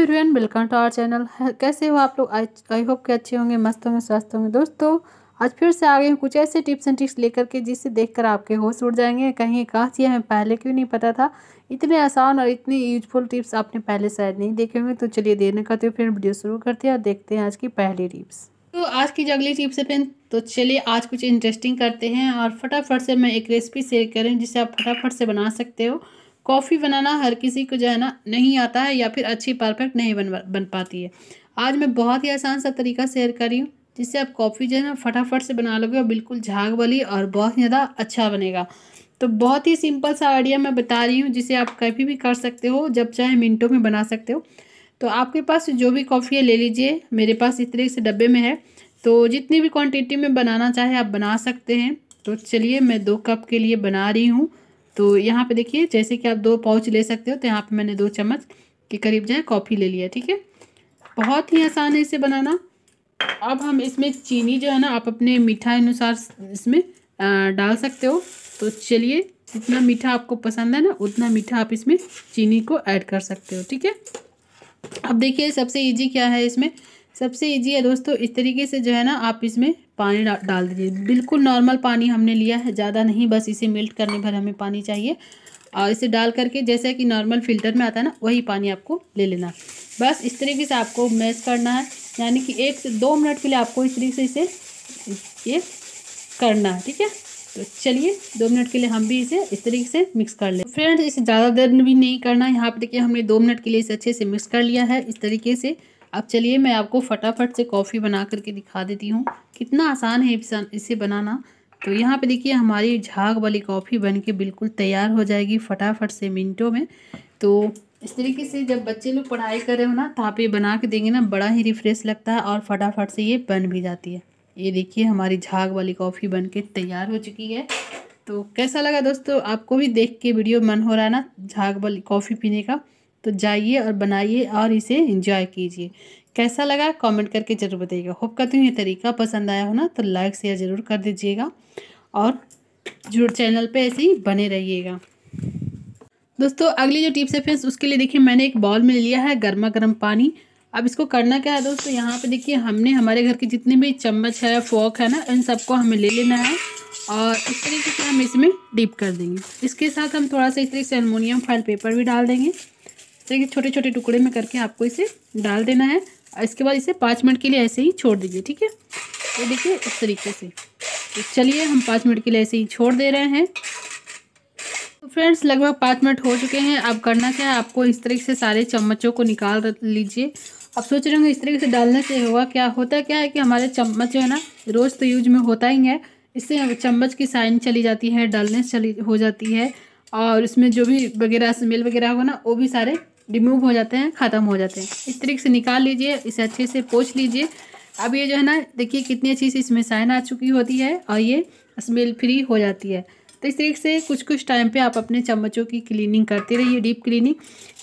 everyone welcome to our channel कैसे हो आप लोग आई होप के अच्छे होंगे मस्त होंगे स्वस्थ होंगे दोस्तों आज फिर से आ गए कुछ ऐसे टिप्स एंड ट्रिक्स लेकर के जिसे देखकर आपके होश उड़ जाएंगे कहीं कहाँ से हमें पहले क्यों नहीं पता था इतने आसान और इतने यूजफुल टिप्स आपने पहले शायद नहीं देखे होंगे तो चलिए देने का तो फिर वीडियो शुरू करते हैं और देखते हैं आज की पहली टिप्स तो आज की जो अगली टिप्स है फिर तो चलिए आज कुछ इंटरेस्टिंग करते हैं और फटाफट से मैं एक रेसिपी शेयर करें जिसे आप फटाफट से बना सकते हो कॉफ़ी बनाना हर किसी को जो है ना नहीं आता है या फिर अच्छी परफेक्ट नहीं बन बन पाती है आज मैं बहुत ही आसान सा तरीका शेयर कर रही हूँ जिससे आप कॉफ़ी जो है ना फटाफट से बना लोगे और बिल्कुल झाग वाली और बहुत ज़्यादा अच्छा बनेगा तो बहुत ही सिंपल सा आइडिया मैं बता रही हूँ जिसे आप कभी भी कर सकते हो जब चाहे मिनटों में बना सकते हो तो आपके पास जो भी कॉफ़ी है ले लीजिए मेरे पास इस तरह से डब्बे में है तो जितनी भी क्वांटिटी में बनाना चाहे आप बना सकते हैं तो चलिए मैं दो कप के लिए बना रही हूँ तो यहाँ पे देखिए जैसे कि आप दो पाउच ले सकते हो तो यहाँ पे मैंने दो चम्मच के करीब जो है कॉफ़ी ले लिया ठीक है बहुत ही आसान है इसे बनाना अब हम इसमें चीनी जो है ना आप अपने मीठा अनुसार इसमें डाल सकते हो तो चलिए जितना मीठा आपको पसंद है ना उतना मीठा आप इसमें चीनी को ऐड कर सकते हो ठीक है अब देखिए सबसे ईजी क्या है इसमें सबसे ईजी है दोस्तों इस तरीके से जो है ना आप इसमें पानी डा, डाल दीजिए बिल्कुल नॉर्मल पानी हमने लिया है ज़्यादा नहीं बस इसे मिल्ट करने भर हमें पानी चाहिए और इसे डाल करके जैसे कि नॉर्मल फिल्टर में आता है ना वही पानी आपको ले लेना बस इस तरीके से आपको मैश करना है यानी कि एक से दो मिनट के लिए आपको इस तरीके से इसे ये करना है ठीक है तो चलिए दो मिनट के लिए हम भी इसे इस तरीके से मिक्स कर लें फ्रेंड्स इसे ज़्यादा देर भी नहीं करना यहाँ पर देखिए हमने दो मिनट के लिए इसे अच्छे से मिक्स कर लिया है इस तरीके से अब चलिए मैं आपको फटाफट से कॉफ़ी बना करके दिखा देती हूँ कितना आसान है इसे बनाना तो यहाँ पे देखिए हमारी झाग वाली कॉफ़ी बन के बिल्कुल तैयार हो जाएगी फटाफट से मिनटों में तो इस तरीके से जब बच्चे लोग पढ़ाई कर रहे हो ना तो आप ये बना के देंगे ना बड़ा ही रिफ्रेश लगता है और फटाफट से ये बन भी जाती है ये देखिए हमारी झाग वाली कॉफ़ी बन के तैयार हो चुकी है तो कैसा लगा दोस्तों आपको भी देख के वीडियो मन हो रहा है ना झाग वाली कॉफ़ी पीने का तो जाइए और बनाइए और इसे इंजॉय कीजिए कैसा लगा कमेंट करके ज़रूर बताइएगा होप करती हूँ ये तरीका पसंद आया हो ना तो लाइक शेयर ज़रूर कर दीजिएगा और जरूर चैनल पे ऐसे ही बने रहिएगा दोस्तों अगली जो टिप्स है फ्रेंड्स उसके लिए देखिए मैंने एक बॉल में लिया है गर्मा गर्म पानी अब इसको करना क्या है दोस्तों यहाँ पे देखिए हमने हमारे घर के जितने भी चम्मच है फोक है ना इन सबको हमें ले लेना है और इस तरीके से हम इसमें डीप कर देंगे इसके साथ हम थोड़ा सा इस तरीके से अलमोनियम फाइल पेपर भी डाल देंगे देखिए छोटे छोटे टुकड़े में करके आपको इसे डाल देना है और इसके बाद इसे पाँच मिनट के लिए ऐसे ही छोड़ दीजिए ठीक है ये देखिए इस तरीके से तो चलिए हम पाँच मिनट के लिए ऐसे ही छोड़ दे रहे हैं तो फ्रेंड्स लगभग पाँच मिनट हो चुके हैं अब करना क्या है आपको इस तरीके से सारे चम्मचों को निकाल लीजिए अब सोच रहे होंगे इस तरीके से डालने से होगा क्या होता क्या है कि हमारे चम्मच जो है ना रोज़ तो यूज में होता ही है इससे चम्मच की साइन चली जाती है डलनेस चली हो जाती है और इसमें जो भी वगैरह स्मेल वगैरह होगा ना वो भी सारे रिमूव हो जाते हैं ख़त्म हो जाते हैं इस तरीके से निकाल लीजिए इसे अच्छे से पोछ लीजिए अब ये जो है ना देखिए कितनी अच्छी सी इसमें साइन आ चुकी होती है और ये स्मेल फ्री हो जाती है तो इस तरीके से कुछ कुछ टाइम पे आप अपने चम्मचों की क्लीनिंग करते रहिए डीप क्लीनिंग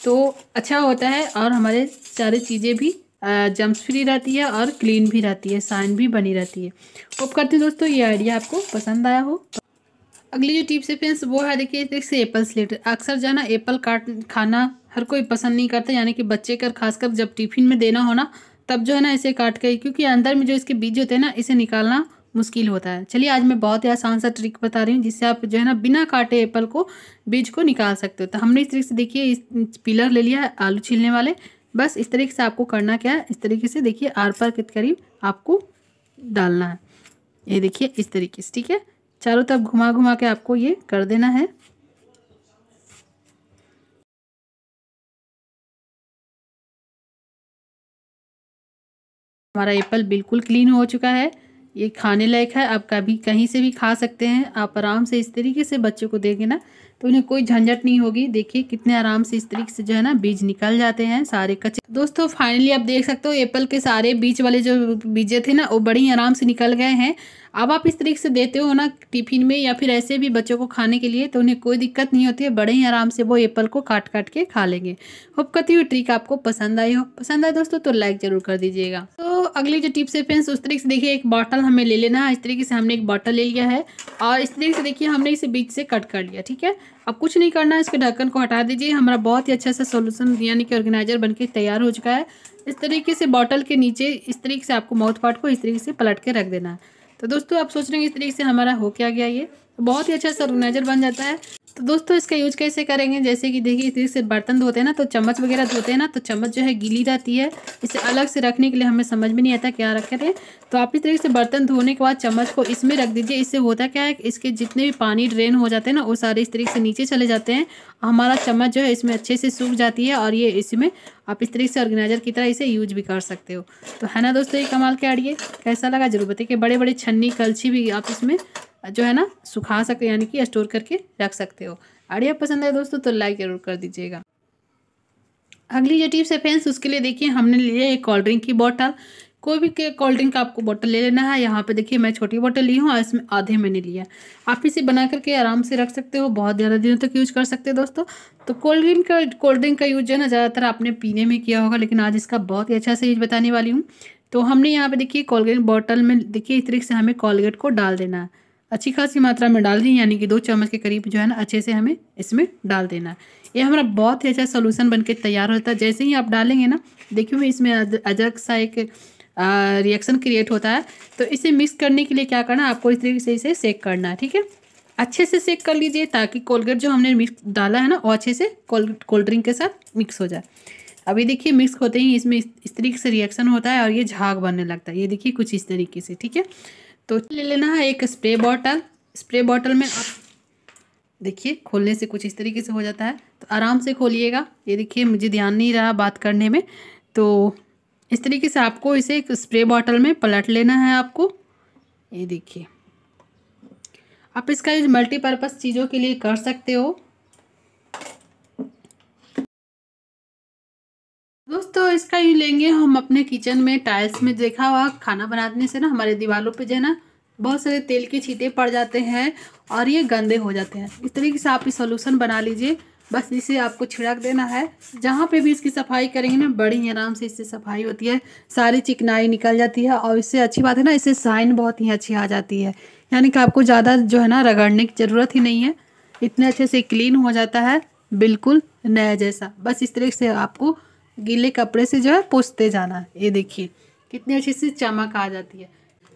तो अच्छा होता है और हमारे सारी चीज़ें भी जम्स फ्री रहती है और क्लीन भी रहती है साइन भी बनी रहती है होप करते हैं दोस्तों ये आइडिया आपको पसंद आया हो अगली जो टिप्स है फ्रेंड्स वो है देखिए एप्पल स्लेट अक्सर जो है ना एप्पल काट खाना हर कोई पसंद नहीं करता यानी कि बच्चे कर खासकर जब टिफिन में देना हो ना तब जो है ना इसे काट के क्योंकि अंदर में जो इसके बीज होते हैं ना इसे निकालना मुश्किल होता है चलिए आज मैं बहुत ही आसान सा ट्रिक बता रही हूँ जिससे आप जो है ना बिना काटे एप्पल को बीज को निकाल सकते हो तो हमने इस तरीके से देखिए इस पिलर ले लिया है आलू छीलने वाले बस इस तरीके से आपको करना क्या है इस तरीके से देखिए आर पार के करीब आपको डालना है ये देखिए इस तरीके से ठीक है चारों तरफ घुमा घुमा के आपको ये कर देना है हमारा एप्पल बिल्कुल क्लीन हो चुका है ये खाने लायक है आप कभी कहीं से भी खा सकते हैं आप आराम से इस तरीके से बच्चों को देंगे ना तो उन्हें कोई झंझट नहीं होगी देखिए कितने आराम से इस तरीके से जो है ना बीज निकल जाते हैं सारे कच्चे दोस्तों फाइनली आप देख सकते हो एप्पल के सारे बीज वाले जो बीजे थे ना वो बड़े ही आराम से निकल गए हैं अब आप इस तरीके से देते हो ना टिफिन में या फिर ऐसे भी बच्चों को खाने के लिए तो उन्हें कोई दिक्कत नहीं होती है बड़े ही आराम से वो एप्पल को काट काट के खा लेंगे होप करती हुई ट्रिक आपको पसंद आई हो पसंद आए दोस्तों तो लाइक ज़रूर कर दीजिएगा तो अगली जो टिप्स है फ्रेंड्स उस तरीके से देखिए एक बॉटल हमें ले लेना है इस तरीके से हमने एक बॉटल ले लिया है और इस तरीके से देखिए हमने इसे बीच से कट कर लिया ठीक है अब कुछ नहीं करना है इसके ढक्कन को हटा दीजिए हमारा बहुत ही अच्छा सा सोल्यूशन यानी कि ऑर्गेनाइजर बन तैयार हो चुका है इस तरीके से बॉटल के नीचे इस तरीके से आपको माउथ पार्ट को इस तरीके से पलट के रख देना है तो दोस्तों आप सोच रहे हैं इस तरीके से हमारा हो क्या गया ये बहुत ही अच्छा सर्वनाइजर बन जाता है तो दोस्तों इसका यूज कैसे करेंगे जैसे कि देखिए इस तरीके से बर्तन धोते हैं ना तो चम्मच वगैरह धोते हैं ना तो चम्मच जो है गीली रहती है इसे अलग से रखने के लिए हमें समझ में नहीं आता क्या रखे थे तो आप इस तरीके से बर्तन धोने के बाद चम्मच को इसमें रख दीजिए इससे होता क्या है इसके जितने भी पानी ड्रेन हो जाते हैं ना वो सारे इस तरीके से नीचे चले जाते हैं हमारा चम्मच जो है इसमें अच्छे से सूख जाती है और ये इसमें आप इस तरीके से ऑर्गेनाइजर की तरह इसे यूज भी कर सकते हो तो है ना दोस्तों ये कमाल के आड़िए कैसा लगा जरूर बताइए कि बड़े बड़े छन्नी कलछी भी आप इसमें जो है ना सुखा सकते यानी कि स्टोर करके रख सकते हो आइडिया पसंद आए दोस्तों तो लाइक जरूर कर दीजिएगा अगली जो टिप्स है फ्रेंड्स उसके लिए देखिए हमने लिया एक कोल्ड ड्रिंक की बॉटल कोई भी कोल्ड ड्रिंक का आपको बोतल ले लेना है यहाँ पे देखिए मैं छोटी बोतल ली हूँ और इसमें आधे मैंने लिया आप इसे बना करके आराम से रख सकते हो बहुत ज़्यादा दिनों तक यूज कर सकते हो दोस्तों तो कोल्ड ड्रिंक का कोल्ड ड्रिंक का यूज जो है ना ज़्यादातर आपने पीने में किया होगा लेकिन आज इसका बहुत ही अच्छा से यूज बताने वाली हूँ तो हमने यहाँ पर देखिए कोलगेट ड्रिंक बॉटल में देखिए इस तरीके से हमें कोलगेट को डाल देना है अच्छी खासी मात्रा में डाल दी यानी कि दो चम्मच के करीब जो है ना अच्छे से हमें इसमें डाल देना है ये हमारा बहुत ही अच्छा सोलूसन बन तैयार होता है जैसे ही आप डालेंगे ना देखिए इसमें अजरक सा एक रिएक्शन क्रिएट होता है तो इसे मिक्स करने के लिए क्या करना है आपको इस तरीके से इसे सेक करना है ठीक है अच्छे से सेक कर लीजिए ताकि कोलगेट जो हमने मिक्स डाला है ना वो अच्छे से कोल्ड कोल्ड ड्रिंक के साथ मिक्स हो जाए अभी देखिए मिक्स होते ही इसमें इस तरीके से रिएक्शन होता है और ये झाग बनने लगता है ये देखिए कुछ इस तरीके से ठीक है तो ले लेना है एक स्प्रे बॉटल स्प्रे बॉटल में आप देखिए खोलने से कुछ इस तरीके से हो जाता है तो आराम से खोलिएगा ये देखिए मुझे ध्यान नहीं रहा बात करने में तो इस तरीके से आपको इसे एक स्प्रे बॉटल में पलट लेना है आपको ये देखिए आप इसका यूज मल्टीपर्पज़ चीज़ों के लिए कर सकते हो इसका यूँ लेंगे हम अपने किचन में टाइल्स में देखा हुआ खाना बनाने से ना हमारे दीवारों पे जो है ना बहुत सारे तेल के छीटे पड़ जाते हैं और ये गंदे हो जाते हैं इस तरीके से आप ये सोल्यूसन बना लीजिए बस इसे आपको छिड़क देना है जहाँ पे भी इसकी सफाई करेंगे ना बड़ी आराम से इससे सफाई होती है सारी चिकनाई निकल जाती है और इससे अच्छी बात है ना इससे साइन बहुत ही अच्छी आ जाती है यानी कि आपको ज़्यादा जो है ना रगड़ने की ज़रूरत ही नहीं है इतने अच्छे से क्लीन हो जाता है बिल्कुल नया जैसा बस इस तरीके से आपको गीले कपड़े से जो है पोसते जाना ये देखिए कितनी अच्छी सी चमक आ जाती है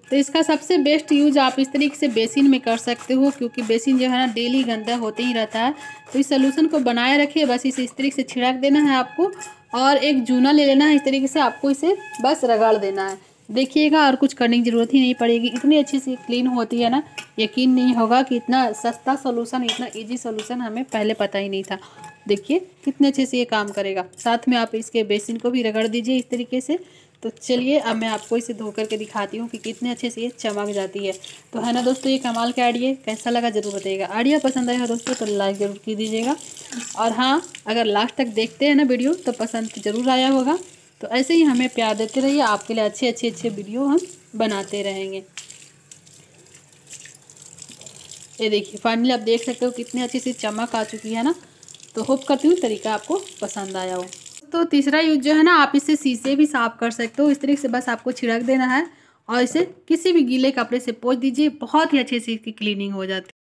तो इसका सबसे बेस्ट यूज आप इस तरीके से बेसिन में कर सकते हो क्योंकि बेसिन जो है ना डेली गंदा होते ही रहता है तो इस सोलूशन को बनाए रखिए बस इसे इस तरीके से छिड़क देना है आपको और एक जूना ले लेना है इस तरीके से आपको इसे बस रगाड़ देना है देखिएगा और कुछ करने की ज़रूरत ही नहीं पड़ेगी इतनी अच्छी सी क्लीन होती है ना यकीन नहीं होगा कि इतना सस्ता सोलूसन इतना ईजी सोलूशन हमें पहले पता ही नहीं था देखिए कितने अच्छे से ये काम करेगा साथ में आप इसके बेसिन को भी रगड़ दीजिए इस तरीके से तो चलिए अब मैं आपको इसे धो करके दिखाती हूँ कि कितने अच्छे से ये चमक जाती है तो है ना दोस्तों ये कमाल के आइडिए कैसा लगा जरूर बताइएगा आइडिया पसंद आया हो दोस्तों तो लाइक ज़रूर की दीजिएगा और हाँ अगर लास्ट तक देखते हैं ना वीडियो तो पसंद ज़रूर आया होगा तो ऐसे ही हमें प्यार देते रहिए आपके लिए अच्छे अच्छे अच्छे वीडियो हम बनाते रहेंगे ये देखिए फाइनली आप देख सकते हो कितने अच्छे से चमक आ चुकी है ना तो होप करती हूँ तरीका आपको पसंद आया हो तो तीसरा यूज जो है ना आप इसे शीशे भी साफ कर सकते हो इस तरीके से बस आपको छिड़क देना है और इसे किसी भी गीले कपड़े से पोच दीजिए बहुत ही अच्छे से इसकी क्लीनिंग हो जाती है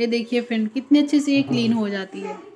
ये देखिए फ्रेंड कितने अच्छे से ये क्लीन हो जाती है